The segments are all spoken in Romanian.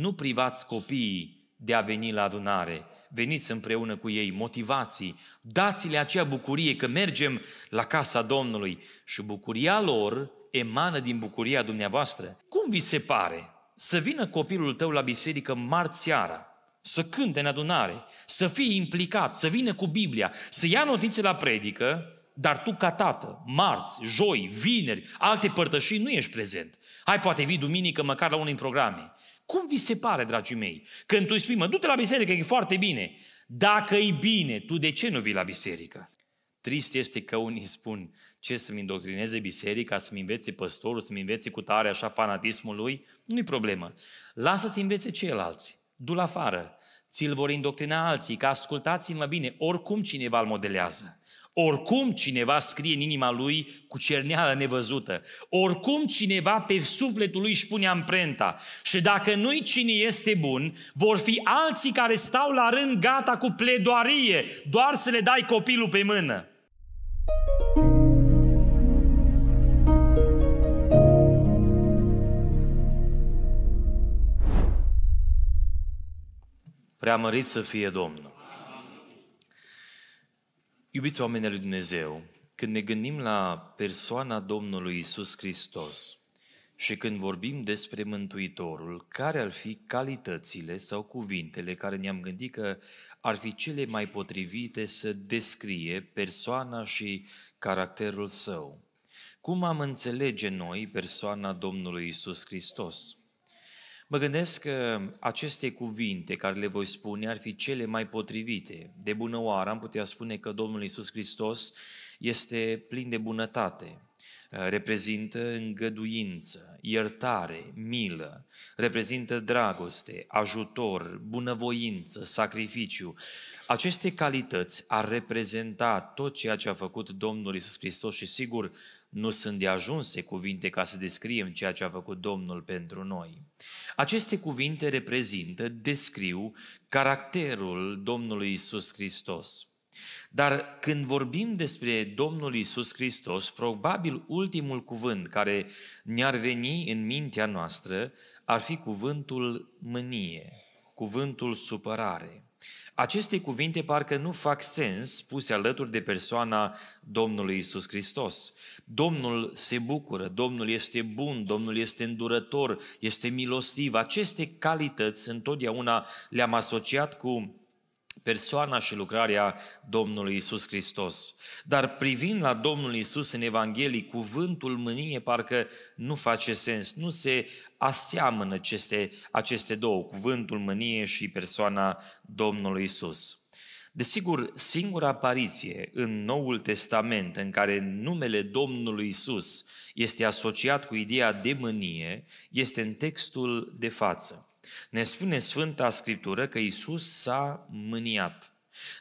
nu privați copiii de a veni la adunare. Veniți împreună cu ei, motivații, dați-le acea bucurie că mergem la casa Domnului și bucuria lor emană din bucuria dumneavoastră. Cum vi se pare să vină copilul tău la biserică marțiara, să cânte în adunare, să fie implicat, să vină cu Biblia, să ia notițe la predică dar tu ca tată, marți, joi, vineri, alte părtășii, nu ești prezent. Hai, poate vii duminică, măcar la unul din programe. Cum vi se pare, dragii mei, când tu îi spui, mă, du-te la biserică, e foarte bine. Dacă e bine, tu de ce nu vii la biserică? Trist este că unii spun, ce să-mi indoctrineze biserica, să-mi învețe păstorul, să-mi învețe cu tare așa fanatismul lui, nu-i problemă. Lasă-ți învețe ceilalți, du-l afară, ți-l vor indoctrina alții, că ascultați-mă bine, oricum cineva îl modelează, oricum cineva scrie în inima lui cu cerneală nevăzută. Oricum cineva pe sufletul lui își pune amprenta. Și dacă nu-i cine este bun, vor fi alții care stau la rând gata cu pledoarie, doar să le dai copilul pe mână. Preamărit să fie Domnul. Iubiți oamenii lui Dumnezeu, când ne gândim la persoana Domnului Isus Hristos și când vorbim despre Mântuitorul, care ar fi calitățile sau cuvintele care ne-am gândit că ar fi cele mai potrivite să descrie persoana și caracterul său? Cum am înțelege noi persoana Domnului Isus Hristos? Mă gândesc că aceste cuvinte care le voi spune ar fi cele mai potrivite. De bună oară am putea spune că Domnul Isus Hristos este plin de bunătate, uh, reprezintă îngăduință, iertare, milă, reprezintă dragoste, ajutor, bunăvoință, sacrificiu. Aceste calități ar reprezenta tot ceea ce a făcut Domnul Isus Hristos și sigur nu sunt de ajunse cuvinte ca să descriem ceea ce a făcut Domnul pentru noi. Aceste cuvinte reprezintă, descriu caracterul Domnului Isus Hristos. Dar când vorbim despre Domnul Isus Hristos, probabil ultimul cuvânt care ne-ar veni în mintea noastră ar fi cuvântul mânie, cuvântul supărare. Aceste cuvinte parcă nu fac sens puse alături de persoana Domnului Isus Hristos. Domnul se bucură, Domnul este bun, Domnul este îndurător, este milostiv. Aceste calități întotdeauna le-am asociat cu persoana și lucrarea Domnului Isus Hristos. Dar privind la Domnul Isus în Evanghelie, cuvântul mânie parcă nu face sens, nu se aseamănă aceste, aceste două, cuvântul mânie și persoana Domnului Isus. Desigur, singura apariție în Noul Testament în care numele Domnului Isus este asociat cu ideea de mânie este în textul de față. Ne spune Sfânta Scriptură că Isus s-a mâniat.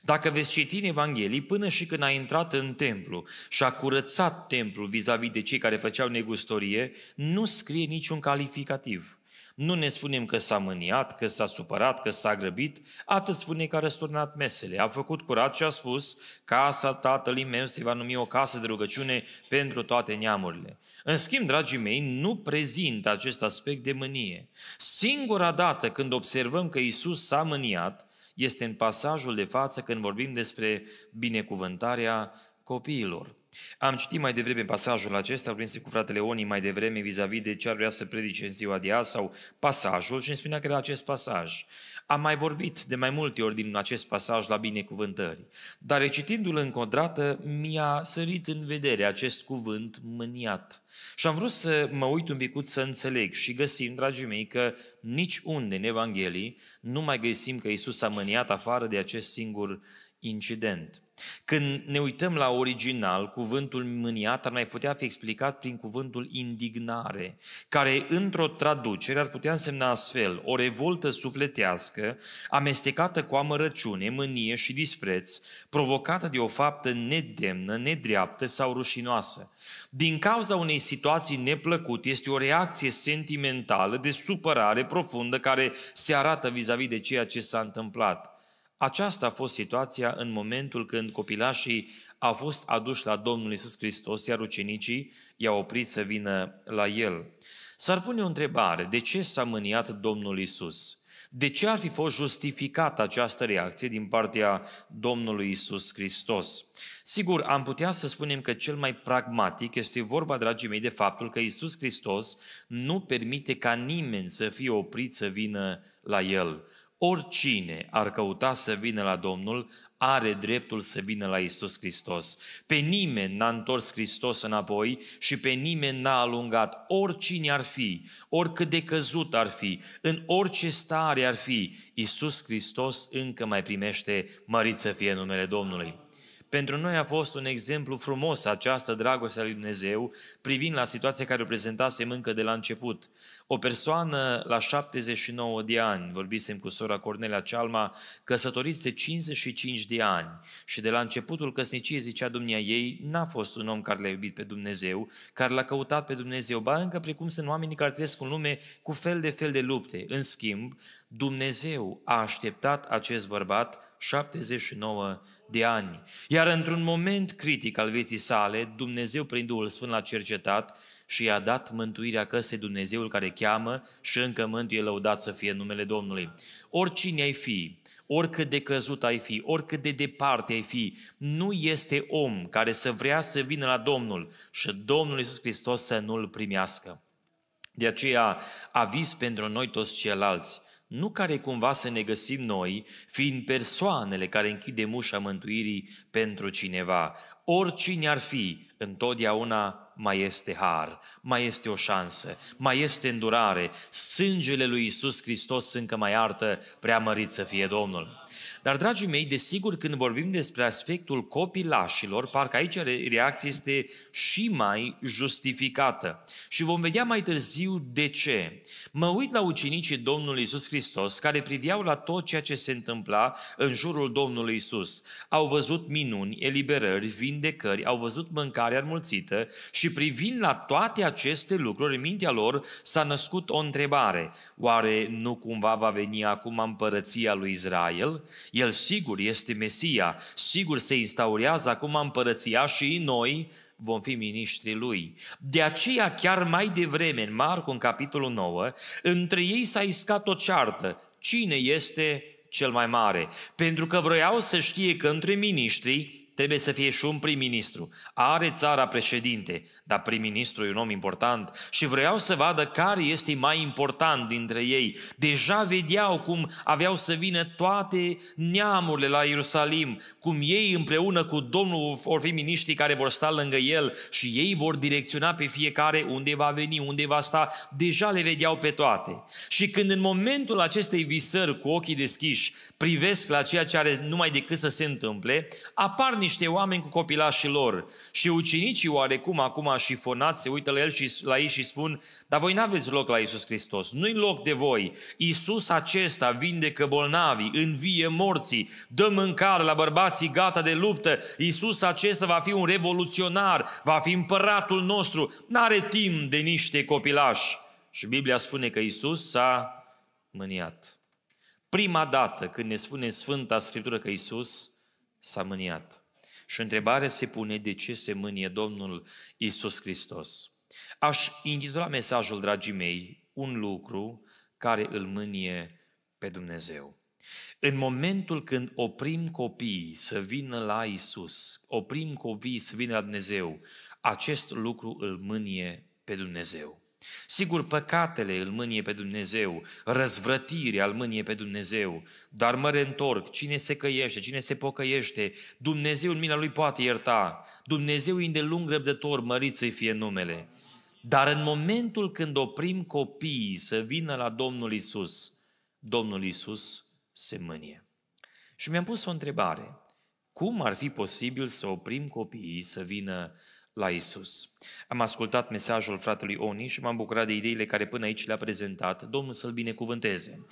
Dacă veți citi în Evanghelie, până și când a intrat în templu și a curățat templul vis-a-vis de cei care făceau negustorie, nu scrie niciun calificativ. Nu ne spunem că s-a mâniat, că s-a supărat, că s-a grăbit, atât spune că a răsturnat mesele, a făcut curat și a spus, casa tatălui meu se va numi o casă de rugăciune pentru toate neamurile. În schimb, dragii mei, nu prezint acest aspect de mânie. Singura dată când observăm că Isus s-a mâniat, este în pasajul de față când vorbim despre binecuvântarea copiilor. Am citit mai devreme pasajul acesta, vorbim cu fratele Oni mai devreme vis-a-vis de ce ar vrea să predice în ziua de azi sau pasajul și îmi spunea că era acest pasaj. Am mai vorbit de mai multe ori din acest pasaj la binecuvântări, dar recitindu-l încă o dată mi-a sărit în vedere acest cuvânt mâniat. Și am vrut să mă uit un picut să înțeleg și găsim, dragii mei, că nici unde în Evanghelie nu mai găsim că Isus a mâniat afară de acest singur incident. Când ne uităm la original, cuvântul mâniat ar mai putea fi explicat prin cuvântul indignare, care într-o traducere ar putea însemna astfel o revoltă sufletească amestecată cu amărăciune, mânie și dispreț, provocată de o faptă nedemnă, nedreaptă sau rușinoasă. Din cauza unei situații neplăcute este o reacție sentimentală de supărare profundă care se arată vis-a-vis de ceea ce s-a întâmplat. Aceasta a fost situația în momentul când copilașii au fost aduși la Domnul Isus Hristos, iar ucenicii i-au oprit să vină la el. S-ar pune o întrebare, de ce s-a mâniat Domnul Isus? De ce ar fi fost justificată această reacție din partea Domnului Isus Hristos? Sigur, am putea să spunem că cel mai pragmatic este vorba, dragii mei, de faptul că Isus Hristos nu permite ca nimeni să fie oprit să vină la El oricine ar căuta să vină la Domnul, are dreptul să vină la Isus Hristos. Pe nimeni n-a întors Hristos înapoi și pe nimeni n-a alungat. Oricine ar fi, oricât de căzut ar fi, în orice stare ar fi, Isus Hristos încă mai primește mărit să fie numele Domnului. Pentru noi a fost un exemplu frumos această dragoste a lui Dumnezeu, privind la situația care o prezentasem încă de la început. O persoană la 79 de ani, vorbisem cu sora Cornelia Cealma, căsătoriți de 55 de ani și de la începutul căsniciei, zicea dumnea ei, n-a fost un om care l-a iubit pe Dumnezeu, care l-a căutat pe Dumnezeu, ba încă precum sunt oamenii care trăiesc în lume cu fel de fel de lupte. În schimb, Dumnezeu a așteptat acest bărbat 79 de ani. Iar într-un moment critic al vieții sale, Dumnezeu prin Duhul Sfânt l-a cercetat și i-a dat mântuirea căsei Dumnezeul care cheamă și încă mântuie lăudat să fie numele Domnului. Oricine ai fi, oricât de căzut ai fi, oricât de departe ai fi, nu este om care să vrea să vină la Domnul și Domnul Iisus Hristos să nu-l primească. De aceea, vis pentru noi toți ceilalți, nu care cumva să ne găsim noi, fiind persoanele care închidem ușa mântuirii pentru cineva. Oricine ar fi, întotdeauna mai este har, mai este o șansă, mai este îndurare. Sângele lui Isus Hristos încă mai artă, prea mărit să fie Domnul. Dar, dragii mei, desigur, când vorbim despre aspectul copilașilor, parcă aici reacția este și mai justificată. Și vom vedea mai târziu de ce. Mă uit la ucenicii Domnului Isus Hristos, care priveau la tot ceea ce se întâmpla în jurul Domnului Isus. Au văzut minuni, eliberări, vindecări, au văzut mâncare înmulțită și privind la toate aceste lucruri, în mintea lor s-a născut o întrebare. Oare nu cumva va veni acum împărăția lui Israel? El sigur este Mesia, sigur se instaurează acum împărăția și noi vom fi miniștrii lui. De aceea, chiar mai devreme, în Marcu, în capitolul 9, între ei s-a iscat o ceartă. Cine este cel mai mare? Pentru că vroiau să știe că între miniștrii trebuie să fie și un prim-ministru. Are țara președinte, dar prim-ministru e un om important și vreau să vadă care este mai important dintre ei. Deja vedeau cum aveau să vină toate neamurile la Ierusalim, cum ei împreună cu Domnul vor fi miniștrii care vor sta lângă el și ei vor direcționa pe fiecare unde va veni, unde va sta. Deja le vedeau pe toate. Și când în momentul acestei visări cu ochii deschiși privesc la ceea ce are numai decât să se întâmple, apar niște oameni cu copilașii lor și ucenicii oarecum acum șifonați se uită la el și la ei și spun, dar voi n-aveți loc la Isus Hristos, nu-i loc de voi. Isus acesta vindecă bolnavii, învie morții, dă mâncare la bărbații gata de luptă. Isus acesta va fi un revoluționar, va fi împăratul nostru, n-are timp de niște copilași. Și Biblia spune că Isus s-a mâniat. Prima dată când ne spune Sfânta Scriptură că Isus s-a mâniat. Și întrebarea se pune de ce se mânie Domnul Isus Hristos. Aș intitula mesajul, dragii mei, un lucru care îl mânie pe Dumnezeu. În momentul când oprim copiii să vină la Isus, oprim copiii să vină la Dumnezeu, acest lucru îl mânie pe Dumnezeu. Sigur, păcatele îl mânie pe Dumnezeu, răzvrătirea îl mânie pe Dumnezeu, dar mă reîntorc, cine se căiește, cine se pocăiește, Dumnezeu în mila lui poate ierta, Dumnezeu e îndelung răbdător, mărit să-i fie numele. Dar în momentul când oprim copiii să vină la Domnul Isus, Domnul Isus se mânie. Și mi-am pus o întrebare. Cum ar fi posibil să oprim copiii să vină la Isus. Am ascultat mesajul fratelui Oni și m-am bucurat de ideile care până aici le-a prezentat. Domnul să-l binecuvânteze.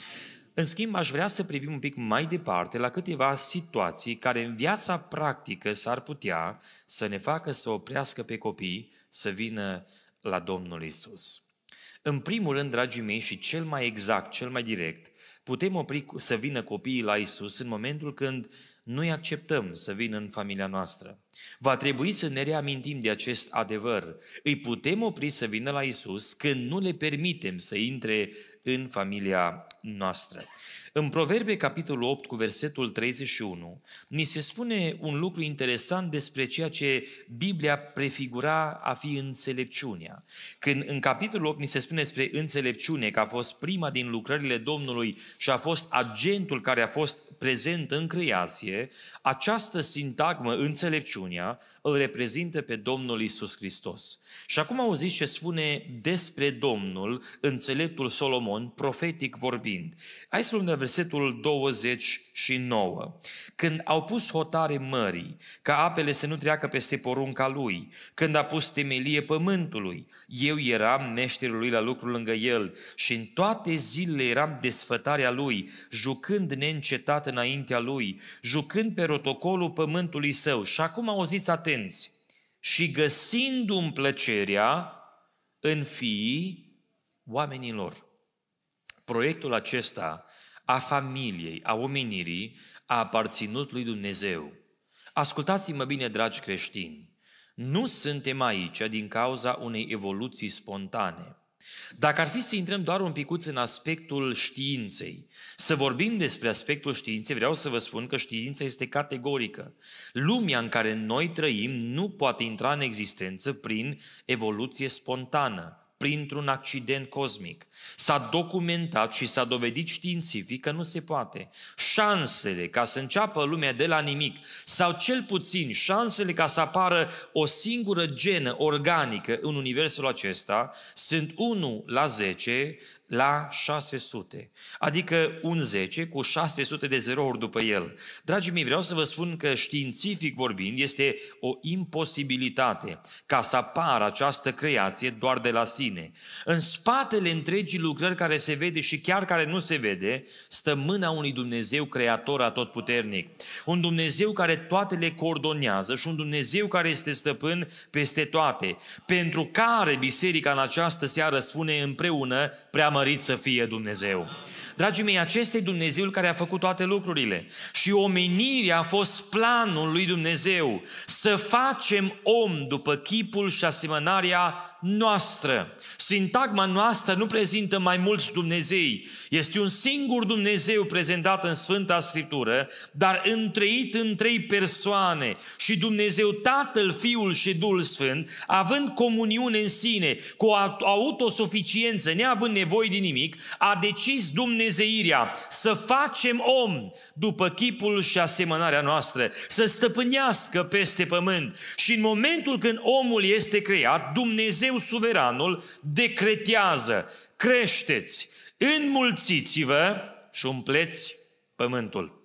În schimb, aș vrea să privim un pic mai departe la câteva situații care în viața practică s-ar putea să ne facă să oprească pe copii să vină la Domnul Isus. În primul rând, dragii mei, și cel mai exact, cel mai direct, putem opri să vină copiii la Isus în momentul când nu-i acceptăm să vină în familia noastră. Va trebui să ne reamintim de acest adevăr. Îi putem opri să vină la Isus când nu le permitem să intre în familia noastră. În Proverbe, capitolul 8, cu versetul 31, ni se spune un lucru interesant despre ceea ce Biblia prefigura a fi înțelepciunea. Când în capitolul 8 ni se spune despre înțelepciune, că a fost prima din lucrările Domnului și a fost agentul care a fost prezent în creație, această sintagmă, înțelepciunea, îl reprezintă pe Domnul Isus Hristos. Și acum auziți ce spune despre Domnul, înțeleptul Solomon, profetic vorbind. Hai să luăm versetul 29. Când au pus hotare mării, ca apele să nu treacă peste porunca lui, când a pus temelie pământului, eu eram meșterul lui la lucru lângă el și în toate zilele eram desfătarea lui, jucând neîncetat înaintea lui, jucând pe rotocolul pământului său. Și acum auziți atenți, și găsindu-mi plăcerea în fiii oamenilor. Proiectul acesta a familiei, a omenirii, a aparținut lui Dumnezeu. Ascultați-mă bine, dragi creștini, nu suntem aici din cauza unei evoluții spontane. Dacă ar fi să intrăm doar un picuț în aspectul științei, să vorbim despre aspectul științei, vreau să vă spun că știința este categorică. Lumea în care noi trăim nu poate intra în existență prin evoluție spontană printr-un accident cosmic. S-a documentat și s-a dovedit științific că nu se poate. Șansele ca să înceapă lumea de la nimic, sau cel puțin șansele ca să apară o singură genă organică în universul acesta, sunt 1 la 10 la 600, adică un 10 cu 600 de zerouri după el. Dragii mei, vreau să vă spun că științific vorbind este o imposibilitate ca să apară această creație doar de la sine. În spatele întregii lucrări care se vede și chiar care nu se vede, stă mâna unui Dumnezeu creator atotputernic. Un Dumnezeu care toate le coordonează și un Dumnezeu care este stăpân peste toate, pentru care biserica în această seară spune împreună prea slăvit să fie Dumnezeu. Dragii mei, acesta e Dumnezeul care a făcut toate lucrurile. Și omenirea a fost planul lui Dumnezeu. Să facem om după chipul și asemănarea noastră. Sintagma noastră nu prezintă mai mulți Dumnezei. Este un singur Dumnezeu prezentat în Sfânta Scriptură, dar întreit în trei persoane și Dumnezeu Tatăl, Fiul și Duhul Sfânt, având comuniune în sine, cu autosuficiență, neavând nevoie de nimic, a decis Dumnezeirea să facem om după chipul și asemănarea noastră, să stăpânească peste pământ. Și în momentul când omul este creat, Dumnezeu Dumnezeu suveranul decretează, creșteți, înmulțiți-vă și umpleți pământul.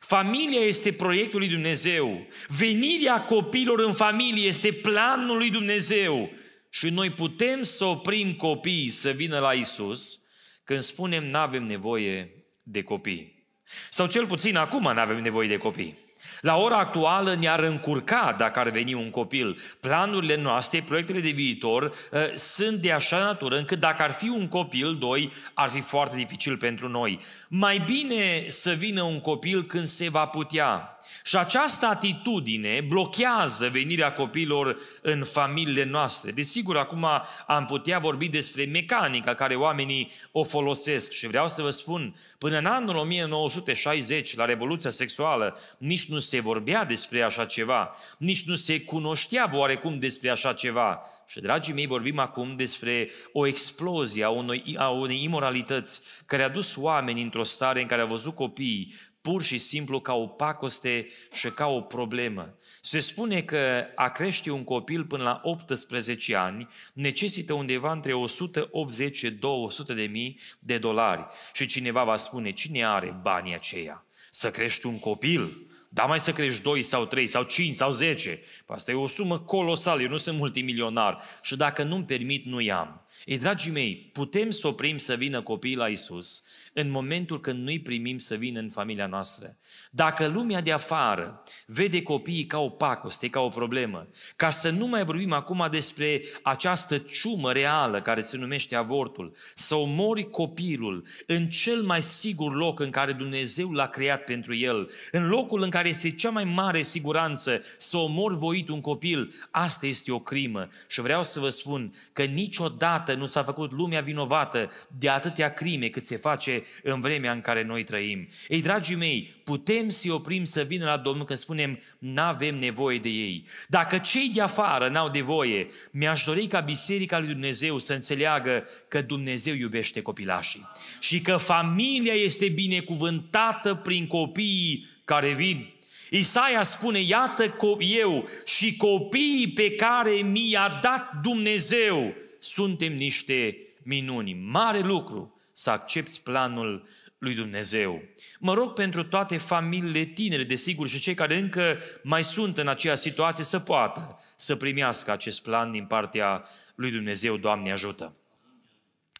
Familia este proiectul lui Dumnezeu. Venirea copiilor în familie este planul lui Dumnezeu. Și noi putem să oprim copiii să vină la Isus când spunem nu avem nevoie de copii. Sau cel puțin acum nu avem nevoie de copii. La ora actuală ne-ar încurca dacă ar veni un copil. Planurile noastre, proiectele de viitor uh, sunt de așa natură încât dacă ar fi un copil, doi, ar fi foarte dificil pentru noi. Mai bine să vină un copil când se va putea, și această atitudine blochează venirea copiilor în familiile noastre. Desigur, acum am putea vorbi despre mecanica care oamenii o folosesc și vreau să vă spun, până în anul 1960, la Revoluția Sexuală, nici nu se vorbea despre așa ceva, nici nu se cunoștea oarecum despre așa ceva. Și, dragii mei, vorbim acum despre o explozie a unei, a unei imoralități care a dus oamenii într-o stare în care au văzut copiii pur și simplu ca o pacoste și ca o problemă. Se spune că a crește un copil până la 18 ani necesită undeva între 180 200 de mii de dolari. Și cineva va spune, cine are banii aceia? Să crești un copil? Da, mai să crești 2 sau 3 sau 5 sau 10. Păi asta e o sumă colosală, eu nu sunt multimilionar și dacă nu-mi permit, nu i-am. Ei, dragii mei, putem să oprim să vină copiii la Isus în momentul când nu-i primim să vină în familia noastră. Dacă lumea de afară vede copiii ca o pacoste, ca o problemă, ca să nu mai vorbim acum despre această ciumă reală care se numește avortul, să omori copilul în cel mai sigur loc în care Dumnezeu l-a creat pentru el, în locul în care este cea mai mare siguranță să omori voit un copil, asta este o crimă. Și vreau să vă spun că niciodată Niciodată nu s-a făcut lumea vinovată de atâtea crime cât se face în vremea în care noi trăim. Ei, dragii mei, putem să-i oprim să vină la Domnul când spunem nu avem nevoie de ei. Dacă cei de afară n-au de voie, mi-aș dori ca Biserica lui Dumnezeu să înțeleagă că Dumnezeu iubește copilașii și că familia este binecuvântată prin copiii care vin. Isaia spune, iată eu și copiii pe care mi-a dat Dumnezeu suntem niște minuni. Mare lucru să accepti planul lui Dumnezeu. Mă rog pentru toate familiile tinere, desigur, și cei care încă mai sunt în aceeași situație să poată să primească acest plan din partea lui Dumnezeu, Doamne ajută!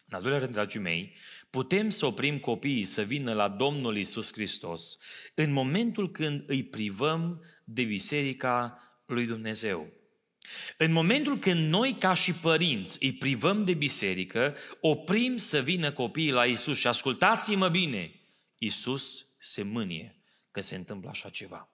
În al doilea rând, dragii mei, putem să oprim copiii să vină la Domnul Isus Hristos în momentul când îi privăm de biserica lui Dumnezeu. În momentul când noi, ca și părinți, îi privăm de biserică, oprim să vină copiii la Isus. Și ascultați-mă bine, Isus se mânie că se întâmplă așa ceva.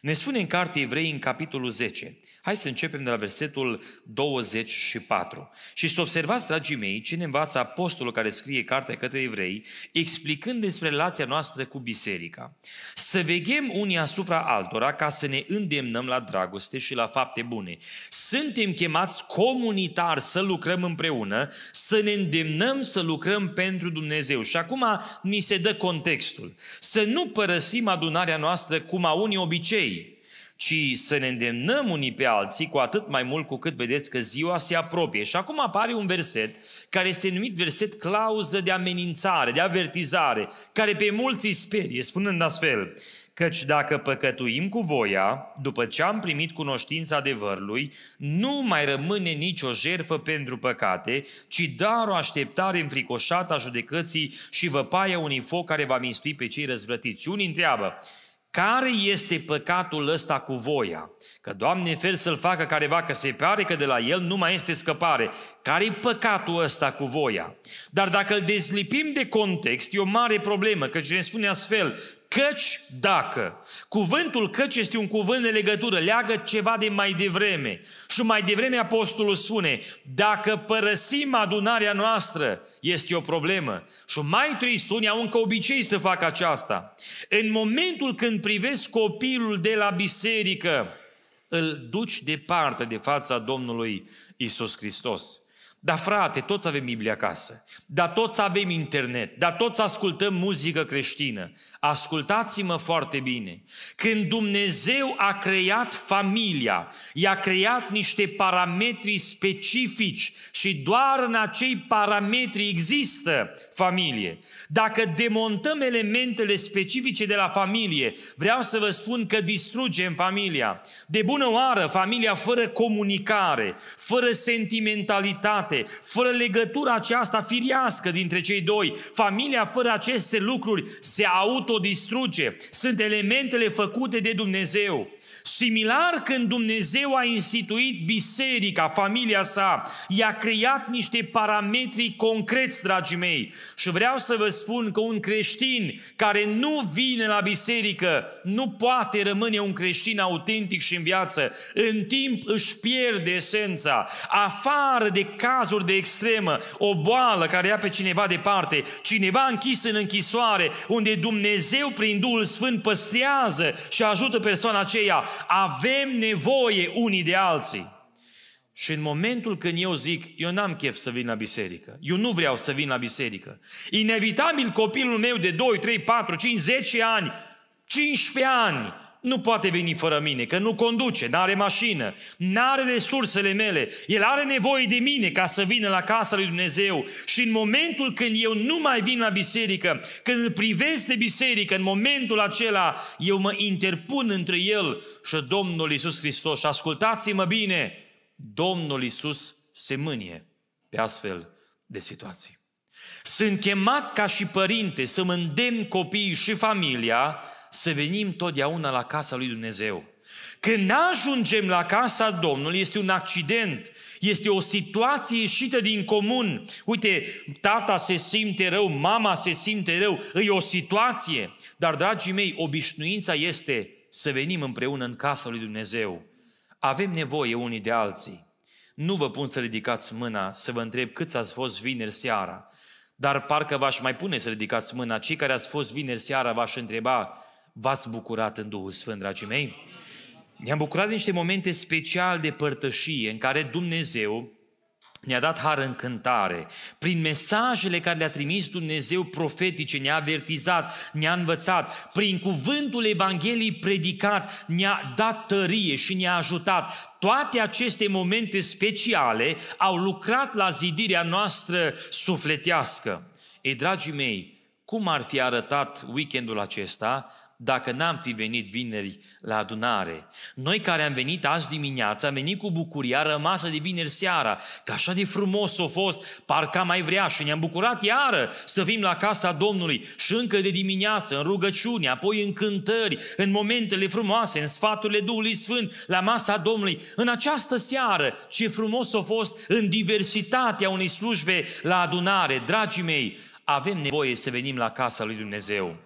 Ne spune în cartea Evrei, în capitolul 10, Hai să începem de la versetul 24. Și să observați, dragii mei, ce ne învață apostolul care scrie cartea către evrei, explicând despre relația noastră cu biserica. Să veghem unii asupra altora ca să ne îndemnăm la dragoste și la fapte bune. Suntem chemați comunitar să lucrăm împreună, să ne îndemnăm să lucrăm pentru Dumnezeu. Și acum ni se dă contextul. Să nu părăsim adunarea noastră cum a unii obicei, ci să ne îndemnăm unii pe alții, cu atât mai mult cu cât vedeți că ziua se apropie. Și acum apare un verset care este numit verset clauză de amenințare, de avertizare, care pe mulți îi sperie, spunând astfel, căci dacă păcătuim cu voia, după ce am primit cunoștința adevărului, nu mai rămâne nicio jerfă pentru păcate, ci dar o așteptare înfricoșată a judecății și văpaia unui foc care va mistui pe cei răzvrătiți. Și unii întreabă, care este păcatul ăsta cu voia? Că, Doamne, fel să-l facă careva, că se pare că de la el nu mai este scăpare. care e păcatul ăsta cu voia? Dar dacă îl dezlipim de context, e o mare problemă, că ne spune astfel, Căci dacă. Cuvântul căci este un cuvânt de legătură, leagă ceva de mai devreme. Și mai devreme apostolul spune, dacă părăsim adunarea noastră, este o problemă. Și mai trist, unii au încă obicei să facă aceasta. În momentul când privesc copilul de la biserică, îl duci departe de fața Domnului Isus Hristos. Da, frate, toți avem Biblia acasă. Da, toți avem internet. Da, toți ascultăm muzică creștină. Ascultați-mă foarte bine. Când Dumnezeu a creat familia, i-a creat niște parametri specifici și doar în acei parametri există familie. Dacă demontăm elementele specifice de la familie, vreau să vă spun că distrugem familia. De bună oară, familia fără comunicare, fără sentimentalitate, unitate, fără legătura aceasta firească dintre cei doi. Familia fără aceste lucruri se autodistruge. Sunt elementele făcute de Dumnezeu. Similar când Dumnezeu a instituit biserica, familia sa, i-a creat niște parametri concreți, dragii mei. Și vreau să vă spun că un creștin care nu vine la biserică nu poate rămâne un creștin autentic și în viață. În timp își pierde esența. Afară de cazuri de extremă, o boală care ia pe cineva departe, cineva închis în închisoare, unde Dumnezeu prin Duhul Sfânt păstrează și ajută persoana aceea, avem nevoie unii de alții. Și în momentul când eu zic, eu n-am chef să vin la biserică, eu nu vreau să vin la biserică, inevitabil copilul meu de 2, 3, 4, 5, 10 ani, 15 ani, nu poate veni fără mine, că nu conduce, nu are mașină, nu are resursele mele. El are nevoie de mine ca să vină la casa lui Dumnezeu. Și în momentul când eu nu mai vin la biserică, când îl privesc de biserică, în momentul acela eu mă interpun între el și Domnul Isus Hristos. Și ascultați-mă bine, Domnul Isus se mânie pe astfel de situații. Sunt chemat ca și părinte să mă îndemn copiii și familia să venim totdeauna la casa lui Dumnezeu. Când ajungem la casa Domnului, este un accident, este o situație ieșită din comun. Uite, tata se simte rău, mama se simte rău, e o situație. Dar, dragii mei, obișnuința este să venim împreună în casa lui Dumnezeu. Avem nevoie unii de alții. Nu vă pun să ridicați mâna să vă întreb câți ați fost vineri seara, dar parcă v-aș mai pune să ridicați mâna. Cei care ați fost vineri seara v-aș întreba V-ați bucurat în Duhul Sfânt, dragii mei? Ne-am bucurat de niște momente special de părtășie în care Dumnezeu ne-a dat har în cântare. Prin mesajele care le-a trimis Dumnezeu profetice, ne-a avertizat, ne-a învățat. Prin cuvântul Evangheliei predicat, ne-a dat tărie și ne-a ajutat. Toate aceste momente speciale au lucrat la zidirea noastră sufletească. Ei, dragii mei, cum ar fi arătat weekendul acesta dacă n-am fi venit vineri la adunare. Noi care am venit azi dimineața, am venit cu bucuria rămasă de vineri seara, că așa de frumos a fost, parcă mai vrea și ne-am bucurat iară să vim la casa Domnului și încă de dimineață, în rugăciune, apoi în cântări, în momentele frumoase, în sfaturile Duhului Sfânt, la masa Domnului. În această seară, ce frumos a fost în diversitatea unei slujbe la adunare. Dragii mei, avem nevoie să venim la casa lui Dumnezeu.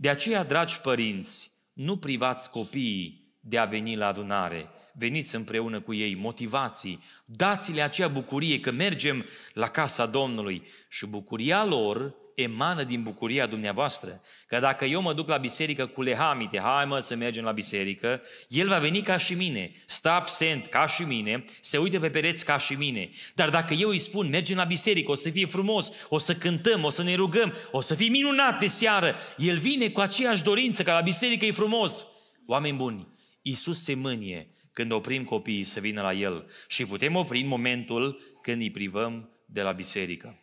De aceea, dragi părinți, nu privați copiii de a veni la adunare. Veniți împreună cu ei, motivații, dați-le acea bucurie că mergem la casa Domnului și bucuria lor emană din bucuria dumneavoastră. Că dacă eu mă duc la biserică cu lehamite, hai mă să mergem la biserică, el va veni ca și mine, stă absent ca și mine, se uită pe pereți ca și mine. Dar dacă eu îi spun, mergem la biserică, o să fie frumos, o să cântăm, o să ne rugăm, o să fie minunat de seară, el vine cu aceeași dorință, că la biserică e frumos. Oameni buni, Iisus se mânie când oprim copiii să vină la El și putem opri în momentul când îi privăm de la biserică.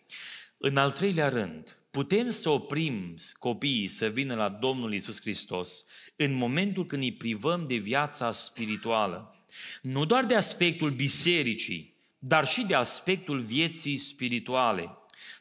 În al treilea rând, putem să oprim copiii să vină la Domnul Isus Hristos în momentul când îi privăm de viața spirituală. Nu doar de aspectul bisericii, dar și de aspectul vieții spirituale.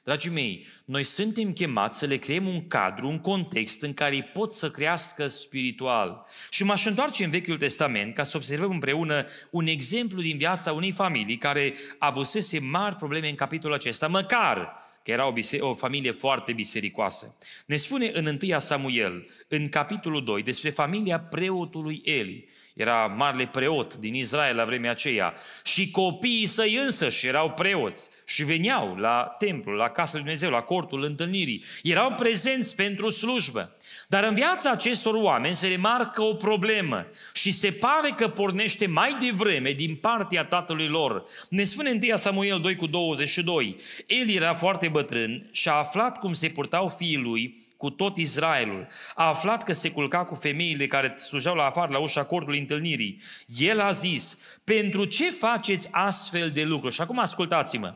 Dragii mei, noi suntem chemați să le creăm un cadru, un context în care ei pot să crească spiritual. Și m-aș întoarce în Vechiul Testament ca să observăm împreună un exemplu din viața unei familii care avusese mari probleme în capitolul acesta, măcar că era o, bise- o familie foarte bisericoasă. Ne spune în 1 Samuel, în capitolul 2, despre familia preotului Eli era marele preot din Israel la vremea aceea și copiii săi însăși erau preoți și veneau la templu, la casa lui Dumnezeu, la cortul întâlnirii. Erau prezenți pentru slujbă. Dar în viața acestor oameni se remarcă o problemă și se pare că pornește mai devreme din partea tatălui lor. Ne spune 1 Samuel 2 cu 22. El era foarte bătrân și a aflat cum se purtau fiii lui cu tot Israelul. A aflat că se culca cu femeile care sujeau la afară la ușa cortului întâlnirii. El a zis, pentru ce faceți astfel de lucruri? Și acum ascultați-mă.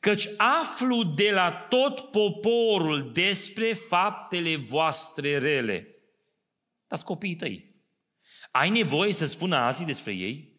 Căci aflu de la tot poporul despre faptele voastre rele. Dați copiii tăi. Ai nevoie să spună alții despre ei?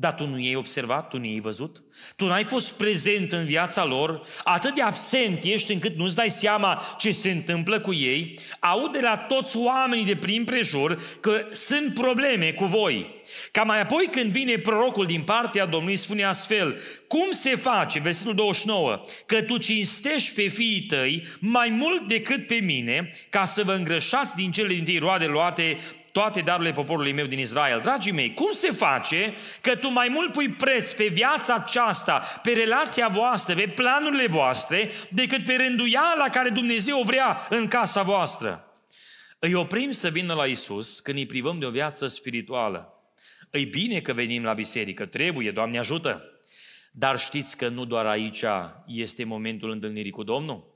Dar tu nu i-ai observat, tu nu i-ai văzut? Tu n-ai fost prezent în viața lor? Atât de absent ești încât nu-ți dai seama ce se întâmplă cu ei? Aud de la toți oamenii de prin prejur că sunt probleme cu voi. Ca mai apoi când vine prorocul din partea Domnului spune astfel, cum se face, versetul 29, că tu cinstești pe fiii tăi mai mult decât pe mine ca să vă îngrășați din cele din tâi roade luate toate darurile poporului meu din Israel. Dragii mei, cum se face că tu mai mult pui preț pe viața aceasta, pe relația voastră, pe planurile voastre, decât pe rânduiala care Dumnezeu vrea în casa voastră? Îi oprim să vină la Isus când îi privăm de o viață spirituală. Îi bine că venim la biserică, trebuie, Doamne ajută! Dar știți că nu doar aici este momentul întâlnirii cu Domnul?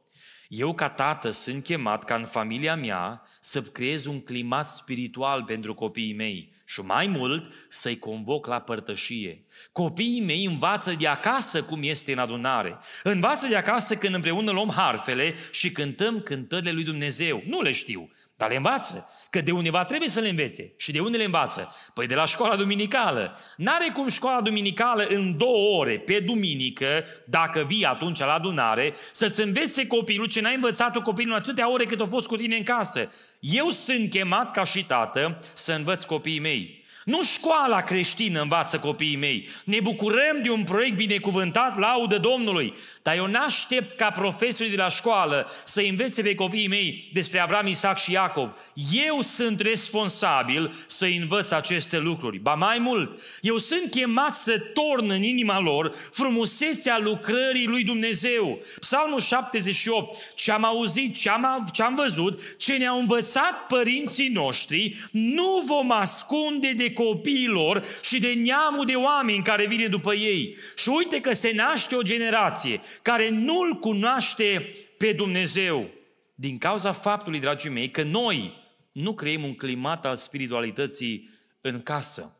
Eu, ca tată, sunt chemat ca în familia mea să creez un climat spiritual pentru copiii mei și mai mult să-i convoc la părtășie. Copiii mei învață de acasă cum este în adunare. Învață de acasă când împreună luăm harfele și cântăm cântările lui Dumnezeu. Nu le știu, dar le învață. Că de undeva trebuie să le învețe. Și de unde le învață? Păi de la școala duminicală. N-are cum școala duminicală în două ore, pe duminică, dacă vii atunci la adunare, să-ți învețe copilul ce n-ai învățat-o copilul în atâtea ore cât a fost cu tine în casă. Eu sunt chemat ca și tată să învăț copiii mei. Nu școala creștină învață copiii mei. Ne bucurăm de un proiect binecuvântat, laudă Domnului. Dar eu n-aștept ca profesorii de la școală să învețe pe copiii mei despre Avram, Isaac și Iacov. Eu sunt responsabil să învăț aceste lucruri. Ba mai mult, eu sunt chemat să torn în inima lor frumusețea lucrării lui Dumnezeu. Psalmul 78, ce am auzit, ce am, ce am văzut, ce ne-au învățat părinții noștri, nu vom ascunde de copiilor și de neamul de oameni care vine după ei. Și uite că se naște o generație care nu-L cunoaște pe Dumnezeu. Din cauza faptului, dragii mei, că noi nu creăm un climat al spiritualității în casă.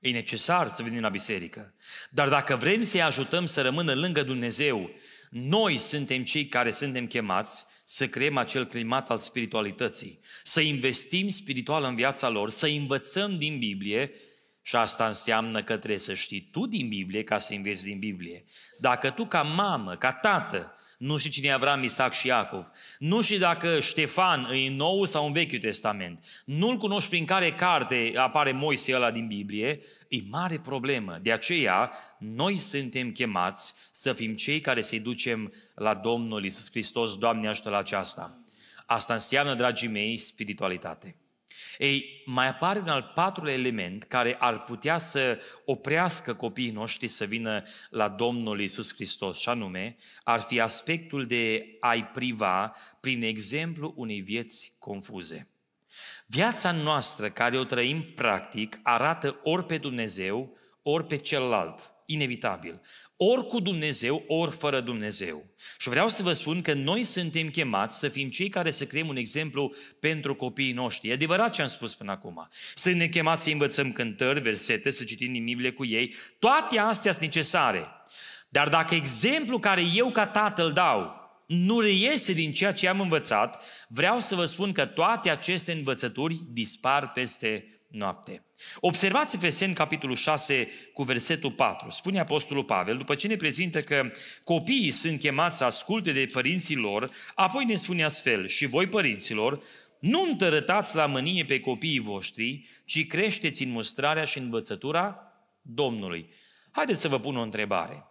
E necesar să venim la biserică. Dar dacă vrem să-i ajutăm să rămână lângă Dumnezeu, noi suntem cei care suntem chemați să creăm acel climat al spiritualității, să investim spiritual în viața lor, să învățăm din Biblie și asta înseamnă că trebuie să știi tu din Biblie ca să înveți din Biblie. Dacă tu ca mamă, ca tată, nu știi cine e Avram, Isaac și Iacov. Nu știi dacă Ștefan e în Noul sau în Vechiul Testament. Nu-l cunoști prin care carte apare Moise ăla din Biblie. E mare problemă. De aceea, noi suntem chemați să fim cei care să-i ducem la Domnul Isus Hristos. Doamne, ajută la aceasta. Asta înseamnă, dragii mei, spiritualitate. Ei, mai apare un al patrulea element care ar putea să oprească copiii noștri să vină la Domnul Isus Hristos, și anume, ar fi aspectul de a-i priva prin exemplu unei vieți confuze. Viața noastră care o trăim practic arată ori pe Dumnezeu, ori pe celălalt, inevitabil ori cu Dumnezeu, ori fără Dumnezeu. Și vreau să vă spun că noi suntem chemați să fim cei care să creăm un exemplu pentru copiii noștri. E adevărat ce am spus până acum. Să ne chemați să învățăm cântări, versete, să citim din Biblie cu ei. Toate astea sunt necesare. Dar dacă exemplu care eu ca tatăl dau nu reiese din ceea ce am învățat, vreau să vă spun că toate aceste învățături dispar peste noapte. Observați Vesen, capitolul 6, cu versetul 4. Spune Apostolul Pavel, după ce ne prezintă că copiii sunt chemați să asculte de părinții lor, apoi ne spune astfel, și voi părinților, nu întărătați la mânie pe copiii voștri, ci creșteți în mustrarea și învățătura Domnului. Haideți să vă pun o întrebare.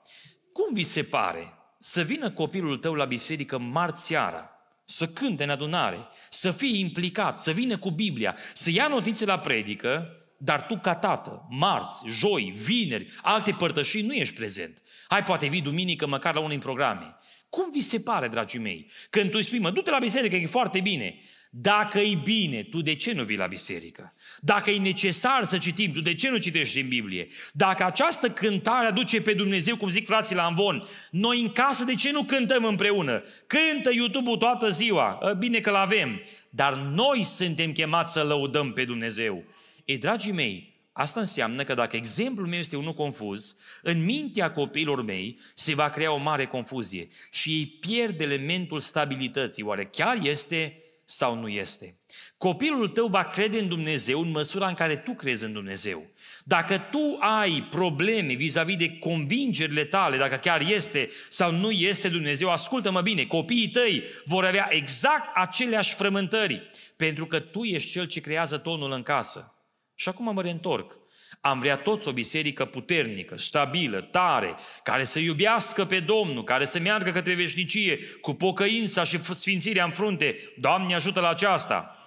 Cum vi se pare să vină copilul tău la biserică marțiara? să cânte în adunare, să fie implicat, să vină cu Biblia, să ia notițe la predică, dar tu ca tată, marți, joi, vineri, alte părtășii, nu ești prezent. Hai, poate vii duminică măcar la unul din programe. Cum vi se pare, dragii mei, când tu îi spui, mă, du-te la biserică, e foarte bine, dacă e bine, tu de ce nu vii la biserică? Dacă e necesar să citim, tu de ce nu citești din Biblie? Dacă această cântare aduce pe Dumnezeu, cum zic frații la Amvon, noi în casă de ce nu cântăm împreună? Cântă YouTube-ul toată ziua, ă, bine că-l avem, dar noi suntem chemați să lăudăm pe Dumnezeu. Ei, dragii mei, Asta înseamnă că dacă exemplul meu este unul confuz, în mintea copiilor mei se va crea o mare confuzie și ei pierd elementul stabilității. Oare chiar este sau nu este. Copilul tău va crede în Dumnezeu în măsura în care tu crezi în Dumnezeu. Dacă tu ai probleme vis-a-vis de convingerile tale, dacă chiar este sau nu este Dumnezeu, ascultă-mă bine, copiii tăi vor avea exact aceleași frământări, pentru că tu ești cel ce creează tonul în casă. Și acum mă reîntorc am vrea toți o biserică puternică, stabilă, tare, care să iubească pe Domnul, care să meargă către veșnicie cu pocăința și sfințirea în frunte. Doamne, ajută la aceasta!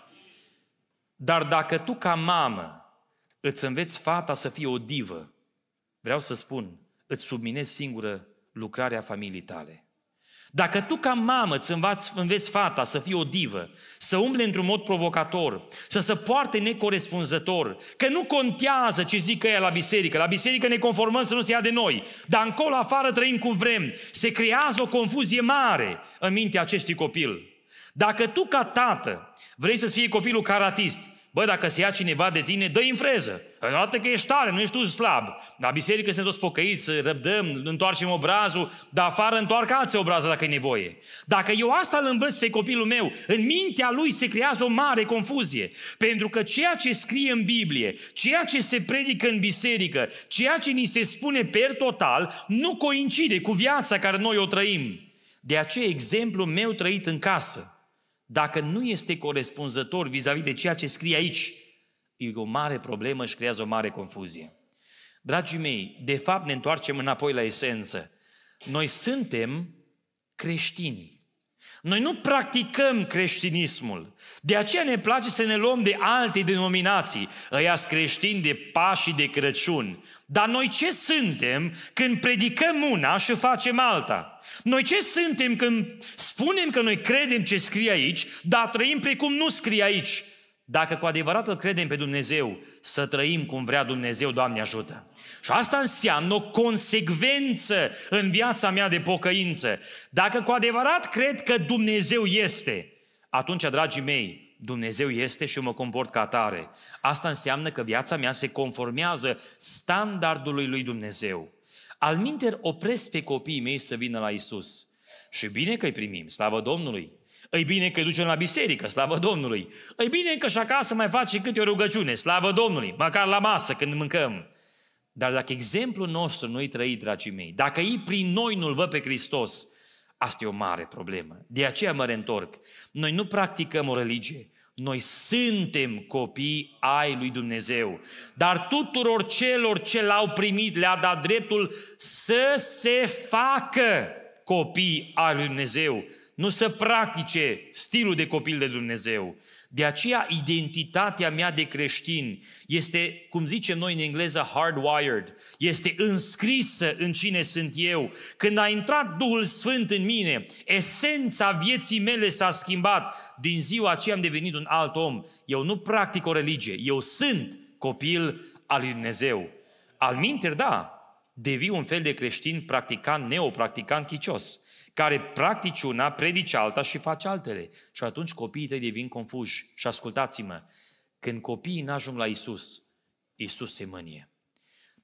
Dar dacă tu, ca mamă, îți înveți fata să fie o divă, vreau să spun, îți subminezi singură lucrarea familiei tale. Dacă tu ca mamă îți învați, înveți fata să fie o divă, să umble într-un mod provocator, să se poarte necorespunzător, că nu contează ce zic ea la biserică, la biserică ne conformăm să nu se ia de noi, dar încolo afară trăim cum vrem, se creează o confuzie mare în mintea acestui copil. Dacă tu ca tată vrei să fie copilul caratist, Bă, dacă se ia cineva de tine, dă-i în freză. Arată că ești tare, nu ești tu slab. La biserică sunt toți pocăiți, răbdăm, întoarcem obrazul, dar afară întoarcă alții obrazul dacă e nevoie. Dacă eu asta îl învăț pe copilul meu, în mintea lui se creează o mare confuzie. Pentru că ceea ce scrie în Biblie, ceea ce se predică în biserică, ceea ce ni se spune per total, nu coincide cu viața care noi o trăim. De aceea, exemplul meu trăit în casă, dacă nu este corespunzător vis-a-vis de ceea ce scrie aici, e o mare problemă și creează o mare confuzie. Dragii mei, de fapt ne întoarcem înapoi la esență. Noi suntem creștini. Noi nu practicăm creștinismul. De aceea ne place să ne luăm de alte denominații. Îi creștini de Pași, de Crăciun, dar noi ce suntem când predicăm una și facem alta? Noi ce suntem când spunem că noi credem ce scrie aici, dar trăim precum nu scrie aici? Dacă cu adevărat îl credem pe Dumnezeu, să trăim cum vrea Dumnezeu, Doamne ajută. Și asta înseamnă o consecvență în viața mea de pocăință. Dacă cu adevărat cred că Dumnezeu este, atunci, dragii mei, Dumnezeu este și eu mă comport ca atare. Asta înseamnă că viața mea se conformează standardului lui Dumnezeu. Al minter opresc pe copiii mei să vină la Isus. Și bine că îi primim, slavă Domnului. Îi bine că îi ducem la biserică, slavă Domnului. Îi bine că și acasă mai face câte o rugăciune, slavă Domnului, măcar la masă când mâncăm. Dar dacă exemplul nostru nu-i trăit, dragii mei, dacă ei prin noi nu-L văd pe Hristos, Asta e o mare problemă. De aceea mă reîntorc. Noi nu practicăm o religie, noi suntem copii ai lui Dumnezeu. Dar tuturor celor ce l-au primit le-a dat dreptul să se facă copii ai lui Dumnezeu nu să practice stilul de copil de Dumnezeu. De aceea, identitatea mea de creștin este, cum zicem noi în engleză, hardwired, este înscrisă în cine sunt eu. Când a intrat Duhul Sfânt în mine, esența vieții mele s-a schimbat. Din ziua aceea am devenit un alt om. Eu nu practic o religie, eu sunt copil al Dumnezeu. Al minter, da, devii un fel de creștin practicant, neopracticant, chicios, care practici una, predici alta și faci altele. Și atunci copiii tăi devin confuși. Și ascultați-mă, când copiii n-ajung la Isus, Isus se mânie.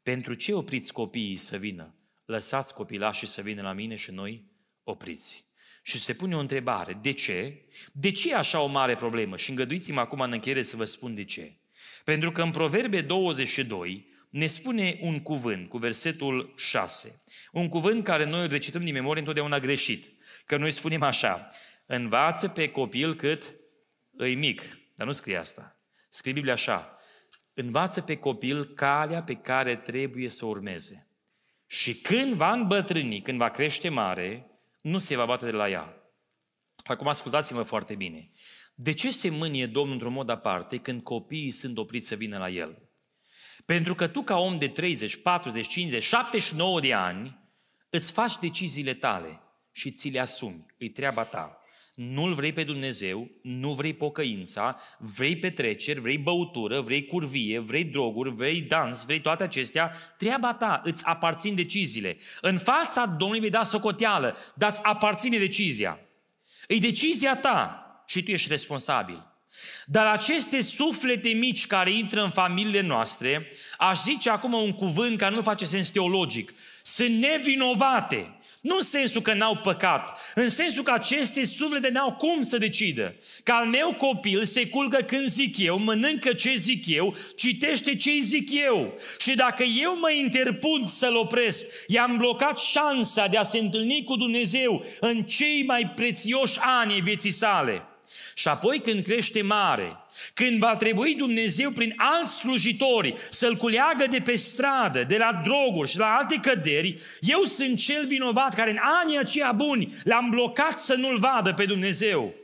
Pentru ce opriți copiii să vină? Lăsați copilașii să vină la mine și noi opriți. Și se pune o întrebare, de ce? De ce e așa o mare problemă? Și îngăduiți-mă acum în încheiere să vă spun de ce. Pentru că în Proverbe 22, ne spune un cuvânt cu versetul 6. Un cuvânt care noi îl recităm din memorie întotdeauna greșit. Că noi spunem așa, învață pe copil cât îi mic. Dar nu scrie asta. Scrie Biblia așa, învață pe copil calea pe care trebuie să urmeze. Și când va îmbătrâni, când va crește mare, nu se va bate de la ea. Acum ascultați-mă foarte bine. De ce se mânie Domnul într-un mod aparte când copiii sunt opriți să vină la el? Pentru că tu ca om de 30, 40, 50, 79 de ani, îți faci deciziile tale și ți le asumi. E treaba ta. Nu-L vrei pe Dumnezeu, nu vrei pocăința, vrei petreceri, vrei băutură, vrei curvie, vrei droguri, vrei dans, vrei toate acestea, treaba ta, îți aparțin deciziile. În fața Domnului vei da socoteală, dar îți aparține decizia. E decizia ta și tu ești responsabil. Dar aceste suflete mici care intră în familiile noastre, aș zice acum un cuvânt care nu face sens teologic, sunt nevinovate. Nu în sensul că n-au păcat, în sensul că aceste suflete n-au cum să decidă. Că al meu copil se culcă când zic eu, mănâncă ce zic eu, citește ce zic eu. Și dacă eu mă interpun să-l opresc, i-am blocat șansa de a se întâlni cu Dumnezeu în cei mai prețioși ani ai vieții sale. Și apoi când crește mare, când va trebui Dumnezeu prin alți slujitori să-l culeagă de pe stradă, de la droguri și la alte căderi, eu sunt cel vinovat care în anii aceia buni l-am blocat să nu-l vadă pe Dumnezeu.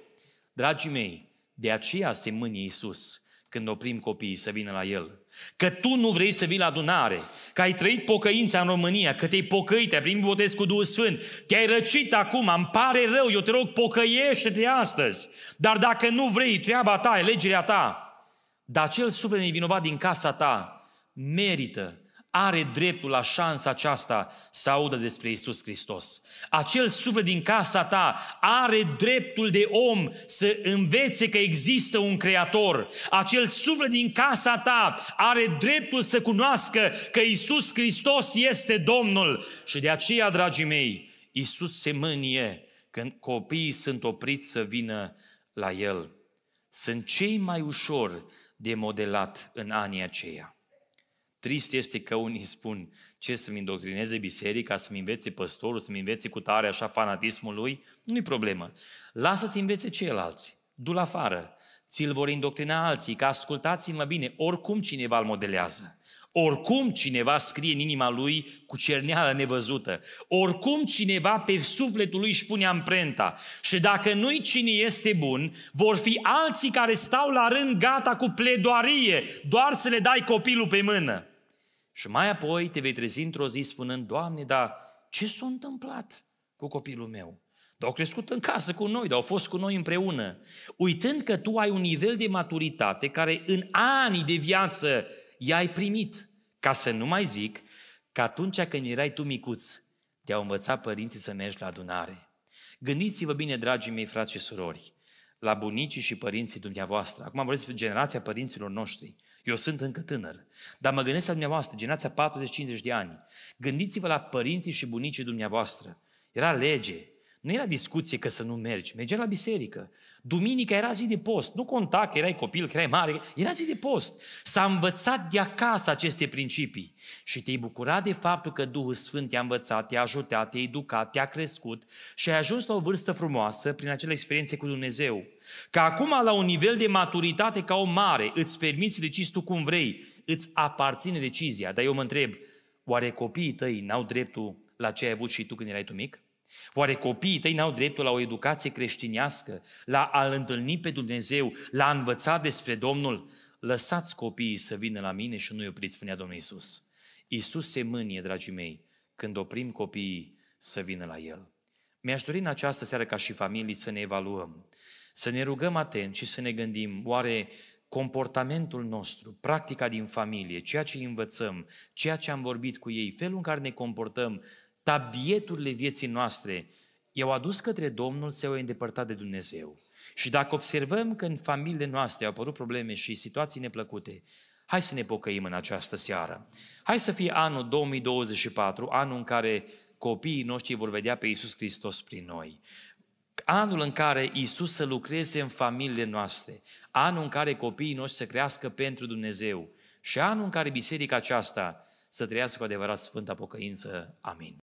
Dragii mei, de aceea se mânie Iisus când oprim copiii să vină la El. Că tu nu vrei să vii la adunare, că ai trăit pocăința în România, că te-ai pocăit, ai primit botez cu Duhul Sfânt, te-ai răcit acum, îmi pare rău, eu te rog, pocăiește-te astăzi. Dar dacă nu vrei, treaba ta, alegerea ta, dar acel suflet nevinovat din casa ta merită are dreptul la șansa aceasta să audă despre Isus Hristos. Acel suflet din casa ta are dreptul de om să învețe că există un Creator. Acel suflet din casa ta are dreptul să cunoască că Isus Hristos este Domnul. Și de aceea, dragii mei, Isus se mânie când copiii sunt opriți să vină la El. Sunt cei mai ușor de modelat în anii aceia. Trist este că unii spun ce să-mi indoctrineze biserica, să-mi învețe păstorul, să-mi învețe cu tare așa fanatismul lui. Nu-i problemă. Lasă-ți învețe ceilalți. Du-l afară. Ți-l vor indoctrina alții, că ascultați-mă bine, oricum cineva îl modelează. Oricum cineva scrie în inima lui cu cerneală nevăzută. Oricum cineva pe sufletul lui își pune amprenta. Și dacă nu-i cine este bun, vor fi alții care stau la rând gata cu pledoarie, doar să le dai copilul pe mână. Și mai apoi te vei trezi într-o zi spunând, Doamne, dar ce s-a întâmplat cu copilul meu? Dar au crescut în casă cu noi, dar au fost cu noi împreună. Uitând că tu ai un nivel de maturitate care în anii de viață i-ai primit. Ca să nu mai zic că atunci când erai tu micuț, te-au învățat părinții să mergi la adunare. Gândiți-vă bine, dragii mei frați și surori, la bunicii și părinții dumneavoastră. Acum vorbesc despre generația părinților noștri. Eu sunt încă tânăr, dar mă gândesc la dumneavoastră, generația 40-50 de ani. Gândiți-vă la părinții și bunicii dumneavoastră. Era lege, nu era discuție că să nu mergi, mergeai la biserică. Duminica era zi de post, nu conta că erai copil, că erai mare, era zi de post. S-a învățat de acasă aceste principii și te-ai bucurat de faptul că Duhul Sfânt te-a învățat, te-a ajutat, te-a educat, te-a crescut și ai ajuns la o vârstă frumoasă prin acele experiențe cu Dumnezeu. Că acum la un nivel de maturitate ca o mare, îți permiți să decizi tu cum vrei, îți aparține decizia. Dar eu mă întreb, oare copiii tăi n-au dreptul la ce ai avut și tu când erai tu mic? Oare copiii tăi n-au dreptul la o educație creștinească, la a-L întâlni pe Dumnezeu, la a învăța despre Domnul? Lăsați copiii să vină la mine și nu-i opriți, spunea Domnul Isus. Isus se mânie, dragii mei, când oprim copiii să vină la El. Mi-aș dori în această seară ca și familii să ne evaluăm, să ne rugăm atent și să ne gândim, oare comportamentul nostru, practica din familie, ceea ce învățăm, ceea ce am vorbit cu ei, felul în care ne comportăm, tabieturile vieții noastre i-au adus către Domnul, se au îndepărtat de Dumnezeu. Și dacă observăm că în familiile noastre au apărut probleme și situații neplăcute, hai să ne pocăim în această seară. Hai să fie anul 2024, anul în care copiii noștri vor vedea pe Iisus Hristos prin noi. Anul în care Iisus să lucreze în familiile noastre, anul în care copiii noștri să crească pentru Dumnezeu și anul în care biserica aceasta să trăiască cu adevărat sfânta pocăință. Amin.